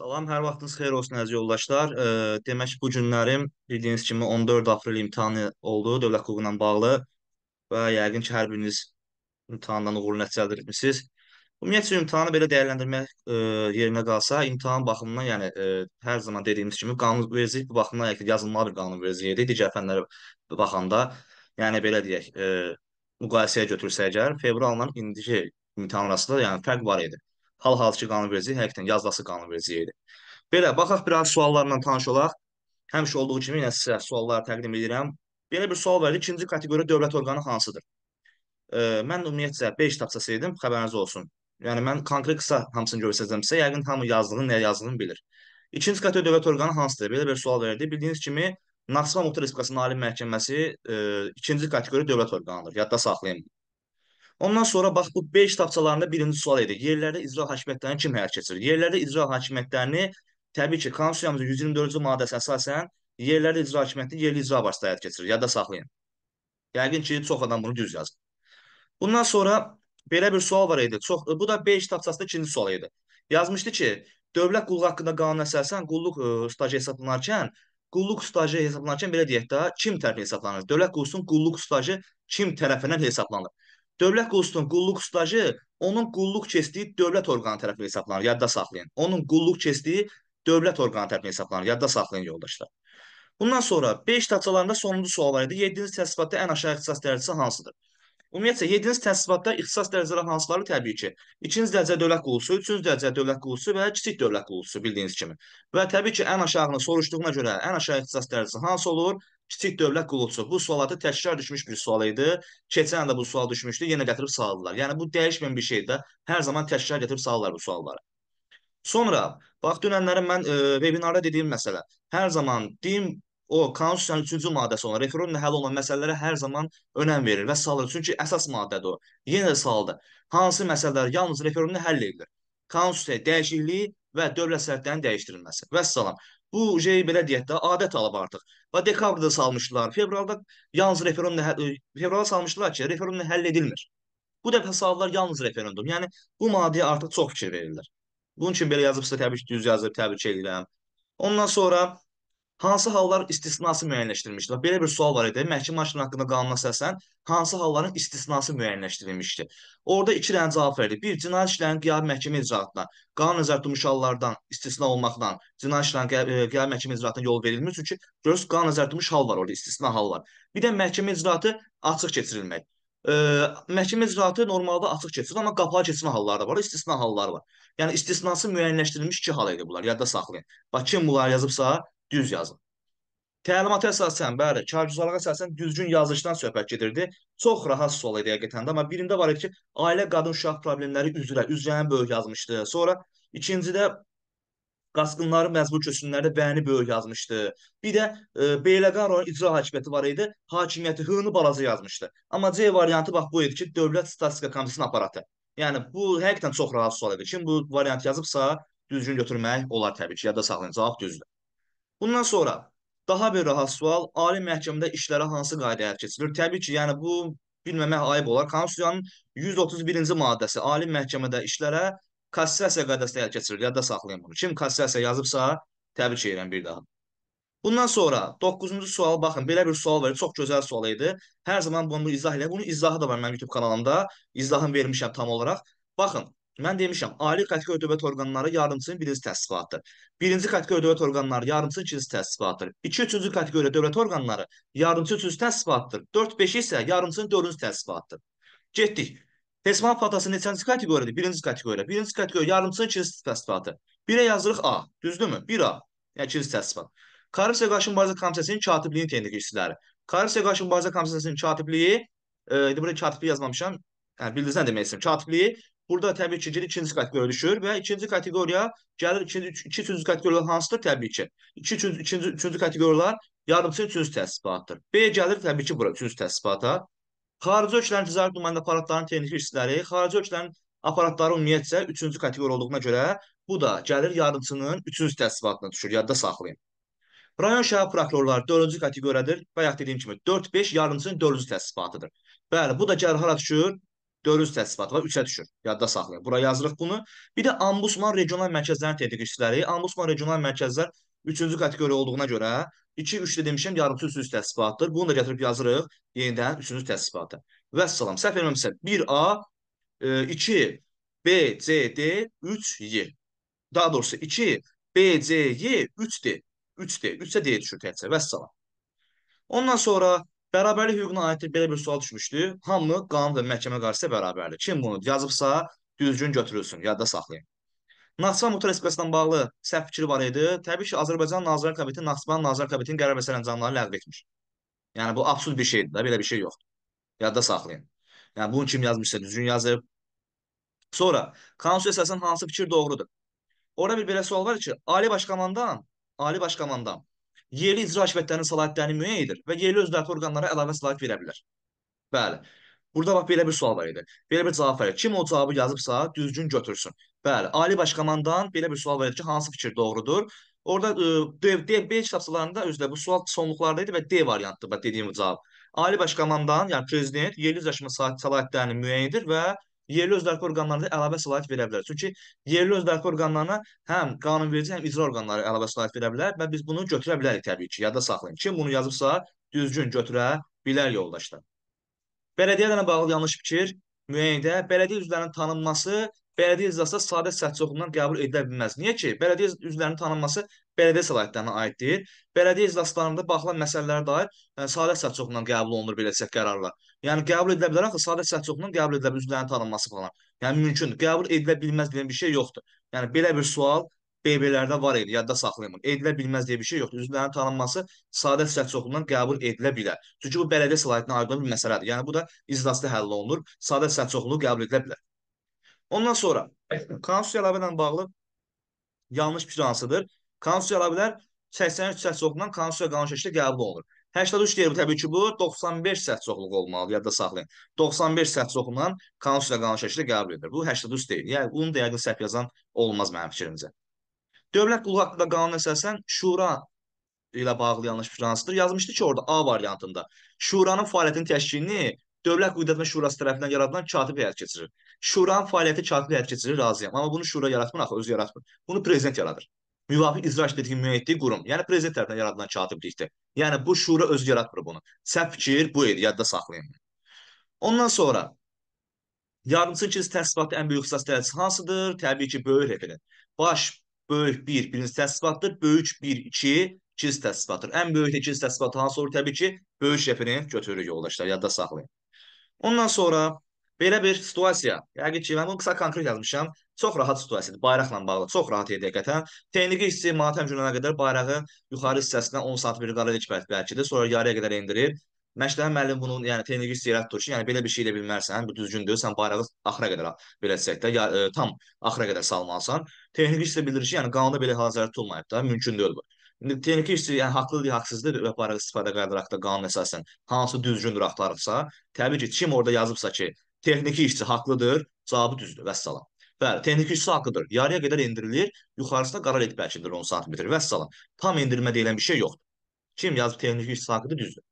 Salam, hər vaxtınız xeyir olsun əziz yoldaşlar. E, demək bu günlərim bildiyiniz kimi 14 aprel imtahanı oldu Dövlət Hüququ ilə bağlı və yəqin ki, hər biriniz imtahandan uğurlu nəticə əldə etmisiniz. Ümumiyyətlə imtahanı belə dəyərləndirmək e, yerinə qalsa, imtahan baxımından, yəni e, hər zaman dediyimiz kimi qanunvericilik bu baxımdan yəni yazılmalı bir qanunvericilikdir digər fənlərə baxanda. Yəni belə deyək, e, müqayisəyə götürsək əgər fevral ilə indiki imtahan arasında yəni fərq var idi. Hal-hazırki qanunverici həqiqətən yazılası qanunverici idi. Belə, baxaq bir az suallarla tanış olaq. Həmişə olduğu kimi yenə sizə suallar təqdim edirəm. Belə bir sual var idi, ikinci kateqoriya dövlət orqanı hansıdır? E, mən ümumiyyətcə 5 tapsa sevdim, xəbəriniz olsun. Yəni mən konkret qısa hamısını göstərəcəmsə, yəqin hamı yazdığını, nə yazdığını bilir. İkinci kateqoriya dövlət orqanı hansıdır? Belə bir sual verildi. Bildiyiniz kimi Naxçıvan Muxtar Respublikasının Ali Məhkəməsi e, ikinci kateqoriya dövlət orqanıdır. Yadda saxlayın. Ondan sonra bax bu 5 tapçalarında birinci sual idi. Yerlərdə icra hakimiyyətlərini kim həyata keçirir? Yerlərdə icra hakimiyyətlərini təbii ki, konstitusiyamızın 124-cü maddəsi əsasən yerlərdə icra hakimiyyətini yerli icra vasitəsi həyata keçirir. Yadda saxlayın. Yəqin ki, çox adam bunu düz yazır. Bundan sonra belə bir sual var idi. Çox bu da 5 tapçasında ikinci sual idi. Yazmışdı ki, dövlət qulluq haqqında qanuna əsasən qulluq ə, stajı hesablanarkən qulluq stajı hesablanarkən belə deyək də, kim tərəfindən hesablanır? Dövlət qursun qulluq stajı kim tərəfindən hesablanır? Dövlət qulustunun qulluq stajı onun qulluq keçdiyi dövlət orqanı tərəfindən hesablanır. Yadda saxlayın. Onun qulluq keçdiyi dövlət orqanı tərəfindən hesablanır. Yadda saxlayın yoldaşlar. Bundan sonra 5 tapçalarında sonuncu sual var idi. 7-ci təhsilatda ən aşağı ixtisas dərəcəsi hansıdır? Ümumiyyətlə 7-ci təhsilatda ixtisas dərəcələri hansıları təbii ki, 2-ci dərəcə dövlət qullusu, 3-cü dərəcə dövlət qullusu və kiçik dövlət qullusu bildiyiniz kimi. Və təbii ki, ən aşağını soruşduğuna görə ən aşağı ixtisas dərəcəsi hansı olur? kiçik dövlət qulluqçusu. Bu suallarda təkrar düşmüş bir sual idi. Keçən də bu sual düşmüşdü, yenə gətirib saldılar. Yəni bu dəyişməyən bir şeydir də. Hər zaman təkrar gətirib salırlar bu sualları. Sonra bax dünənlərin mən e, webinarda dediyim məsələ. Hər zaman din o konstitusiyanın 3-cü maddəsi olan referendumla həll olunan məsələlərə hər zaman önəm verir və salır. Çünki əsas maddədir o. Yenə də saldı. Hansı məsələlər yalnız referendumla həll edilir? Konstitusiya dəyişikliyi və dövlət sərhədlərinin dəyişdirilməsi. Vəssalam. Bu şey belə deyək də, adət alıb artıq. Və dekabrda salmışdılar. Fevralda yalnız referendum fevrala salmışdılar ki, referendum həll edilmir. Bu dəfə saldılar yalnız referendum. Yəni bu maddəyə artıq çox fikir verirlər. Bunun üçün belə yazıbsa təbii ki, düz yazıb təbrik edirəm. Ondan sonra Hansı hallar istisnası müəyyənləşdirilmişdir? Bax, belə bir sual var idi. Məhkəmə hakiminin haqqında qanuna əsasən hansı halların istisnası müəyyənləşdirilmişdir? Orada iki dənə cavab verildi. Bir, cinayət işlərinin qiyabi məhkəmə icraatına qanun nəzərdə tutmuş hallardan istisna olmaqla cinayət işlərinin qiyabi e, məhkəmə icraatına yol verilmir. Çünki görürsüz qanun nəzərdə tutmuş hal var orada, istisna hal var. Bir də məhkəmə icraatı açıq keçirilmək. Ə, e, məhkəmə icraatı normalda açıq keçirilir, amma qapalı keçirmə halları da var, istisna halları var. Yəni istisnası müəyyənləşdirilmiş iki hal idi bunlar, yadda saxlayın. Bax kim bunları yazıbsa, düz yazın. Təlimata əsasən, bəli, kargüzarlığa əsasən düzgün yazışdan söhbət gedirdi. Çox rahat sual idi həqiqətən də, amma birində var idi ki, ailə qadın uşaq problemləri üzrə, üzrənin böyük yazmışdı. Sonra ikincidə qasqınları məcbur köçünlərdə bəyəni böyük yazmışdı. Bir də e, Beyləqarovun icra hakimiyyəti var idi, hakimiyyəti hığını balaca yazmışdı. Amma C variantı bax bu idi ki, Dövlət Statistika Komissiyasının aparatı. Yəni bu həqiqətən çox rahat sual idi. Kim bu variantı yazıbsa, düzgün götürmək olar təbii ki, yadda saxlayın, cavab düzdür. Bundan sonra daha bir rahat sual, ali məhkəmədə işlərə hansı qaydaya keçilir? Təbii ki, yəni bu bilməmək ayıb olar. Konstitusiyanın 131-ci maddəsi ali məhkəmədə işlərə kassasiya qaydasında əl keçirilir. Yadda saxlayın bunu. Kim kassasiya yazıbsa, təbrik edirəm bir daha. Bundan sonra 9-cu sual baxın belə bir sual var. Çox gözəl sual idi. Hər zaman bunu izah edirəm. Bunun izahı da var mənim YouTube kanalımda. İzahını vermişəm tam olaraq. Baxın, Mən demişəm, ali kateqori dövlət orqanları yarımçının birinci təsdiqatı. Birinci kateqori dövlət orqanları yarımçının ikinci təsdiqatıdır. 2 3-cü kateqori dövlət orqanları yarımçı üçüncü təsdiqatıdır. 4 5 isə yarımçının dördüncü təsdiqatıdır. Getdik. Tesman patası neçənci kateqoriyadır? Birinci kateqoriya. Birinci kateqoriya yarımçının ikinci təsdiqatı. 1-ə yazırıq A, düzdürmü? 1A, yəni ikinci təsdiqat. Korrupsiya qarşı mübarizə komissiyasının katibliyinin texniki işçiləri. Korrupsiya qarşı mübarizə komissiyasının katibliyi, e, indi burada katibliyi yazmamışam, Yəni hə, bildiniz nə demək istəyirəm? Katibliyi Burada təbii ki, ikinci kateqoriyaya düşür və ikinci kateqoriya gəlir ikinci, iki üçüncü kateqoriyalar hansıdır? Təbii ki, iki üçüncü, ikinci, üçüncü kateqoriyalar yardımçı üçüncü təsisbatdır. B gəlir təbii ki, bura üçüncü təsisbata. Xarici ölçülərin ticarət nümayəndə aparatlarının texniki hissələri, xarici ölçülərin aparatları ümumiyyətcə üçüncü kateqoriya olduğuna görə bu da gəlir yardımçının üçüncü təsisbatına düşür. Yadda saxlayın. Rayon şəhər prokurorları dördüncü kateqoriyadır. Bayaq dediyim kimi 4-5 yardımçının dördüncü təsisbatıdır. Bəli, bu da gəlir hara düşür? dövrüz təsdifatı var, 3-ə düşür. Yadda saxlayın. Bura yazırıq bunu. Bir də Ambusman regional mərkəzlərin tətbiq işçiləri. Ambusman regional mərkəzlər 3-cü kateqoriya olduğuna görə 2-3-də demişəm, yarımçı üçüncü təsdifatdır. Bunu da gətirib yazırıq yenidən üçüncü təsdifatı. Vəssalam. Səhv eləmirəmsə 1A, 2 e, B, C, D, 3 Y. Daha doğrusu 2 B, C, Y, 3D. 3D. 3-də D düşür təkcə. Vəssalam. Ondan sonra Bərabərlik hüququna aid belə bir sual düşmüşdü. Hamı qanun və məhkəmə qarşısında bərabərdir. Kim bunu yazıbsa, düzgün götürülsün, yadda saxlayın. Naxçıvan Muxtar Respublikasından bağlı səhv fikri var idi. Təbii ki, Azərbaycan Nazirlər Kabineti Naxçıvan Nazirlər Kabinetinin qərar və sərəncamlarını ləğv etmiş. Yəni bu absurd bir şeydir da, belə bir şey yoxdur. Yadda saxlayın. Yəni bunu kim yazmışsa düzgün yazıb. Sonra konstitusiya əsasən hansı fikir doğrudur? Orada bir belə sual var ki, Ali Başkomandan, Ali Başkomandan yerli icra hakimiyyətlərinin səlahiyyətlərini müəyyən edir və yerli özlərti orqanlara əlavə səlahiyyət verə bilər. Bəli. Burada bax belə bir sual var idi. Belə bir cavab verir. Kim o cavabı yazıbsa, düzgün götürsün. Bəli, Ali Başkomandan belə bir sual verir ki, hansı fikir doğrudur? Orada D, D, B kitabçılarında özdə bu sual sonluqlarda idi və D variantdır və dediyim cavab. Ali Başkomandan, yəni prezident yerli üzləşmə səlahiyyətlərini müəyyən edir və yerli özdarkı orqanlarına da əlavə səlahiyyət verə bilər. Çünki yerli özdarkı orqanlarına həm qanunverici, həm icra orqanları əlavə səlahiyyət verə bilər və biz bunu götürə bilərik təbii ki, yadda saxlayın. Kim bunu yazıbsa, düzgün götürə bilər yoldaşlar. Bələdiyyə bağlı yanlış fikir müəyyəndə bələdiyyə üzvlərinin tanınması bələdiyyə iclasda sadə səs çoxundan qəbul edilə bilməz. Niyə ki, bələdiyyə üzvlərinin tanınması bələdiyyə səlahiyyətlərinə aiddir. Bələdiyyə iclaslarında baxılan məsələlərə dair yəni, sadə səs çoxundan qəbul olunur beləcək qərarlar. Yəni qəbul edilə bilər axı sadə səs çoxundan qəbul edilə bilər üzvlərin tanınması falan. Yəni mümkün qəbul edilə bilməz deyilən bir şey yoxdur. Yəni belə bir sual BB-lərdə var idi, yadda saxlayın. Edilə bilməz deyə bir şey yoxdur. Üzvlərin tanınması sadə sifət çoxluğundan qəbul edilə bilər. Çünki bu bələdiyyə səlahiyyətinə aid olan bir məsələdir. Yəni bu da iclasda həll olunur. Sadə sifət çoxluğu qəbul edilə bilər. Ondan sonra konstitusiya əlavə ilə bağlı yanlış bir hansıdır? Konstitusiya ola bilər 83 səs çoxluğundan konstitusiya qanun şəkli qəbul olunur. 83 deyir təbii ki, bu 95 səs çoxluğu olmalıdır, yadda saxlayın. 95 səs çoxluğundan konstitusiya qanun şəkli qəbul edilir. Bu 83 deyil. Yəni bunu da yəqin səhv yazan olmaz mənim fikrimcə. Dövlət qulluq haqqında qanuna əsasən şura ilə bağlı yanlış bir fransızdır. Yazmışdı ki, orada A variantında şuranın fəaliyyətinin təşkilini Dövlət Qüdrətmə Şurası tərəfindən yaradılan katib həyata keçirir. Şuranın fəaliyyəti katib həyata keçirir, razıyam. Amma bunu şura yaratmır axı, özü yaratmır. Bunu prezident yaradır müvafiq izraç dediyi müəyyətli qurum, yəni prezident tərəfindən yaradılan katiblikdir. Yəni bu şura özü yaratmır bunu. Səhv fikir bu idi, yadda saxlayın. Ondan sonra yardımçı ikinci təhsilatda ən böyük ixtisas dərəcəsi hansıdır? Təbii ki, böyük hepinin. Baş böyük 1 birinci təhsilatdır, böyük 1 2 ikinci təhsilatdır. Ən böyük ikinci təhsilat hansı olur? Təbii ki, böyük hepinin götürür yoldaşlar, yadda saxlayın. Ondan sonra belə bir situasiya, yəqin ki, mən bunu qısa konkret yazmışam. Çox rahat situasiyadır. Bayraqla bağlı çox rahat idi həqiqətən. Texniki hissi matəm gününə qədər bayrağın yuxarı hissəsinə 10 sm qara ilk bəlkədir. Sonra yarıya qədər endirir. Məşqlərin müəllim bunun, yəni texniki hiss yaratdı ki, yəni belə bir şey ilə bilmərsən, bu düzgündür. Sən bayrağı axıra qədər belə desək də, ya, ə, e, tam axıra qədər salmalısan. Texniki hiss bilir ki, yəni qanunda belə hazırlıq tutulmayıb da, mümkün deyil bu. İndi texniki işçi yəni haqlıdır, haqsızdır və paraq istifadə qaydalarında qanun əsasən hansı düzgündür axtarıbsa, təbii ki, kim orada yazıbsa ki, texniki işçi haqlıdır, cavabı düzdür. Vəssalam. Bəli, texniki üstü haqqıdır. Yarıya qədər endirilir, yuxarısında qara led bərkidir 10 sm. Vəssalam. Tam endirmə deyilən bir şey yoxdur. Kim yazıb texniki üstü haqqıdır, düzdür.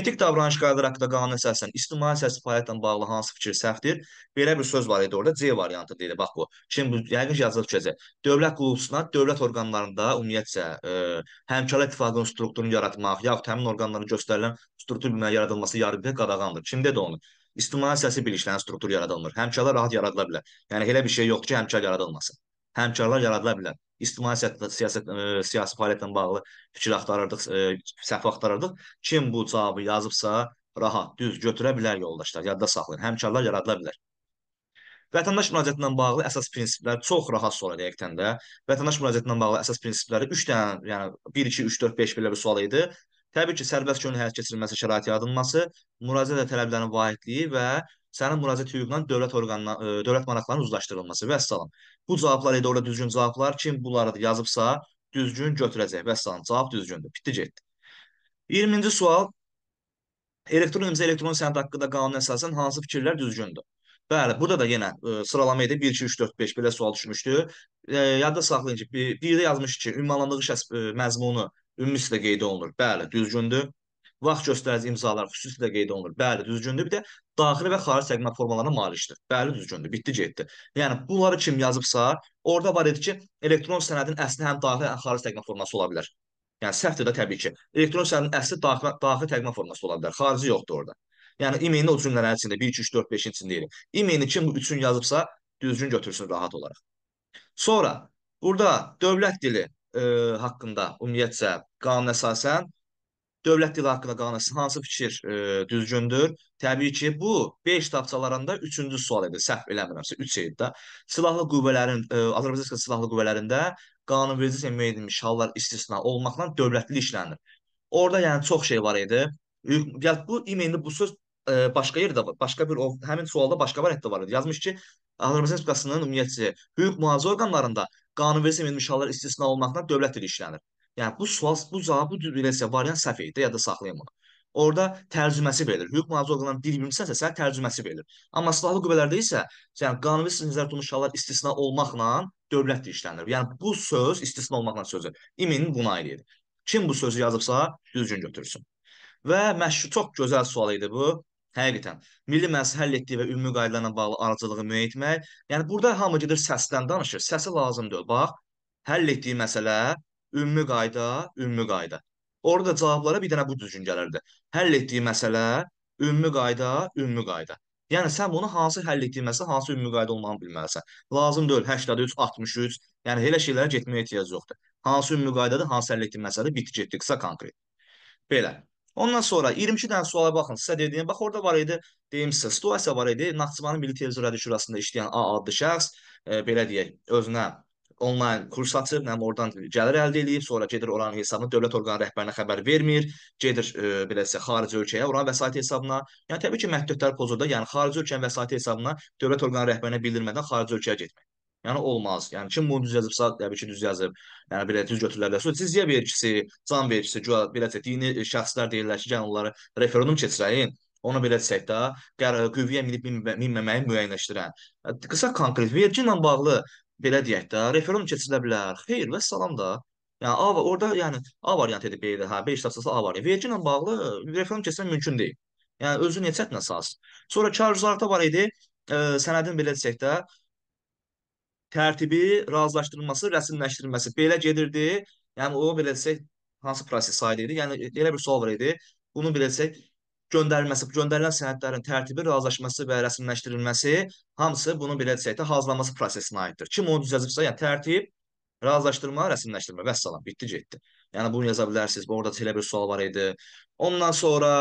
Etik davranış qaydaları haqqında qanun əsasən ictimai siyasi fəaliyyətlə bağlı hansı fikir səhvdir? Belə bir söz var idi orada, C variantı deyildi. Bax bu. Şimdi bu yəqin yazılı düşəcək. Dövlət qulluqçusuna, dövlət orqanlarında ümumiyyətcə ə, e, həmkarlı ittifaqının strukturunu yaratmaq, yaxud həmin orqanların göstərilən struktur bilməyə yaradılması yargıya qadağandır. Kimdə də onu? İstimanın səsi bilişlənən struktur yaradılmır. Həmkarlar rahat yaradıla bilər. Yəni elə bir şey yoxdur ki, həmkar yaradılmasın. Həmkarlar yaradıla bilər. İstimanın siyasət, siyasət ə, e, siyasi fəaliyyətlə bağlı fikir axtarırdıq, ə, e, səhv axtarırdıq. Kim bu cavabı yazıbsa, rahat, düz götürə bilər yoldaşlar. Yadda saxlayın. Həmkarlar yaradıla bilər. Vətəndaş müraciətindən bağlı əsas prinsiplər çox rahat sual edəyəkdən də. Vətəndaş müraciətindən bağlı əsas prinsipləri 3 dənə, yəni 1 2 3 4 5 belə bir sual idi. Təbii ki, sərbəst könüllü həyata keçirilməsi şəraiti yaradılması, müraciət tələblərinin vahidliyi və sənin müraciət hüququndan dövlət orqanına e, dövlət maraqlarının uzlaşdırılması və salam. Bu cavablar idi orada düzgün cavablar. Kim bunları yazıbsa düzgün götürəcək və salam. Cavab düzgündür. Bitdi getdi. 20-ci sual Elektron imza elektron sənəd haqqında qanuna əsasən hansı fikirlər düzgündür? Bəli, burada da yenə e, sıralama idi. 1 2 3 4 5 belə sual düşmüşdü. E, yadda saxlayın ki, bir, bir də yazmış ki, ünvanlandığı şəxs e, məzmunu ümumiliklə qeyd olunur. Bəli, düzgündür. Vaxt göstərici imzalar xüsusilə qeyd olunur. Bəli, düzgündür. Bir də daxili və xarici təqdimat formalarına malikdir. Bəli, düzgündür. Bitdi, getdi. Yəni bunları kim yazıbsa, orada var idi ki, elektron sənədin əsli həm daxili, həm xarici təqdimat forması ola bilər. Yəni səhvdir də təbii ki. Elektron sənədin əsli daxili, daxili təqdimat forması ola bilər. Xarici yoxdur orada. Yəni e-mailin o cümlələrin içində 1 2 3 4 5-in içindəyik. E-mailini kim üçün yazıbsa, düzgün götürsün rahat olaraq. Sonra burada dövlət dili e, haqqında ümumiyyətcə qanun əsasən dövlət dili haqqında qanun əsasən hansı fikir e, düzgündür? Təbii ki, bu 5 tapçalarında 3-cü sual idi, səhv eləmirəmsə 3 idi də. Silahlı qüvvələrin e, Azərbaycan silahlı qüvvələrində qanunvericiliklə müəyyən edilmiş hallar istisna olmaqla dövlət dili işlənir. Orda yəni çox şey var idi. Yəni bu indi bu söz e, başqa yerdə var. Başqa bir o həmin sualda başqa bir həddə var idi. Yazmış ki, Azərbaycan Respublikasının ümumiyyətcə hüquq mühafizə orqanlarında qanunvericiliklə inşallah istisna olmaqla dövlət dili işlənir. Yəni bu sual bu cavab bu düzləsə variant səhv idi, yadda saxlayın bunu. Orda tərcüməsi verilir. Hüquq mühafizə orqanlarının dil bilmirsənsə, sənə tərcüməsi verilir. Amma silahlı qüvvələrdə isə, yəni qanunvericilik nəzərdə tutulmuş hallar istisna olmaqla dövlət dili işlənir. Yəni bu söz istisna olmaqla sözü. İmin buna aid Kim bu sözü yazıbsa, düzgün götürsün. Və məşhur çox gözəl sual idi bu. Həqiqətən. Milli mənası həll etdiyi və ümumi qaydalarla bağlı arıcılığı müəyyən etmək. Yəni burada hamı gedir səsdən danışır. Səsi lazım deyil. Bax, həll etdiyi məsələ ümumi qayda, ümumi qayda. Orada cavablara bir dənə bu düzgün gəlirdi. Həll etdiyi məsələ ümumi qayda, ümumi qayda. Yəni sən bunu hansı həll etdiyi məsələ, hansı ümumi qayda olmağını bilməlisən. Lazım deyil 83, 63. Yəni elə şeylərə getməyə ehtiyac yoxdur. Hansı ümumi qaydadır, hansı həll etdiyi məsələdir, bitki getdi, qısa konkret. Belə. Ondan sonra 22 dənə suala baxın. Sizə dediyim, bax orada var idi, deyim sizə, situasiya var idi. Naxçıvanın Milli Televiziya Rədi Şurasında işləyən A adlı şəxs, e, belə deyək, özünə onlayn kurs açıb, nəm oradan gəlir əldə edib, sonra gedir oranın hesabına, dövlət orqanı rəhbərinə xəbər vermir, gedir e, beləsə xarici ölkəyə, oranın vəsait hesabına. Yəni təbii ki, məhduddlər pozurda, yəni xarici ölkənin vəsait hesabına dövlət orqanı rəhbərinə bildirmədən xarici ölkəyə getmək. Yəni olmaz. Yəni kim bunu yəni düz yazıbsa, təbii ki, düz yazıb. Yəni belə düz götürürlər. Sonra cizyə vergisi, can vergisi, guya belə də dini e, şəxslər deyirlər ki, gəlin onlara referendum keçirəyin. Ona belə desək də, e, qüvvəyə minib minməməyi müəyyənləşdirən. E, qısa konkret vergi ilə bağlı belə deyək də, referendum keçirilə bilər. Xeyr və salam da. Yəni A orada yəni A variantı edib B-də, hə, 5 tapsasa A variantı. Vergi ilə bağlı referendum keçirmək mümkün deyil. Yəni özü neçətinə əsas. Sonra karjlar da var idi. Ə, sənədin belə desək də, tərtibi, razılaşdırılması, rəsmiləşdirilməsi belə gedirdi. Yəni o belə desək hansı proses saydı idi? Yəni elə bir sual var idi. Bunun belə desək göndərilməsi, göndərilən sənədlərin tərtibi, razılaşması və rəsmiləşdirilməsi hamısı bunun belə desək də hazırlanması prosesinə aiddir. Kim onu düzəcəksə, yəni tərtib, razılaşdırma, rəsmiləşdirmə, vəssalam, bitdi getdi. Yəni bunu yaza bilərsiniz. Bu orada elə bir sual var idi. Ondan sonra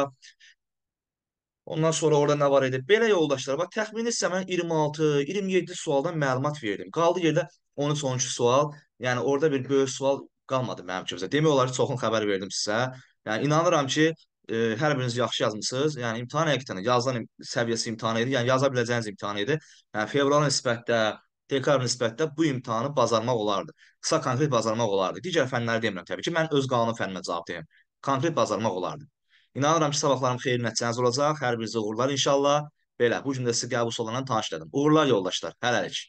Ondan sonra orada nə var idi? Belə yoldaşlar, bax təxmini sizə mən 26, 27 sualdan məlumat verdim. Qaldı yerdə 13-12 sual. Yəni orada bir böyük sual qalmadı mənim kimsə. Demək olar ki, çoxun xəbər verdim sizə. Yəni inanıram ki, e, hər biriniz yaxşı yazmısınız. Yəni imtahan həqiqətən yazılan səviyyəsi imtahan idi. Yəni yaza biləcəyiniz imtahan idi. Yəni fevral nisbətdə, dekabr nisbətdə bu imtahanı bacarmaq olardı. Qısa konkret bacarmaq olardı. Digər fənləri demirəm təbii ki. Mən öz qanun fənninə cavab deyim. Konkret bacarmaq olardı. İnanıram ki, sabahlarım xeyir nəticəniz olacaq. Hər birinizə uğurlar inşallah. Belə, bu gün də sizi qəbul olunan tanış elədim. Uğurlar yoldaşlar. Hələlik.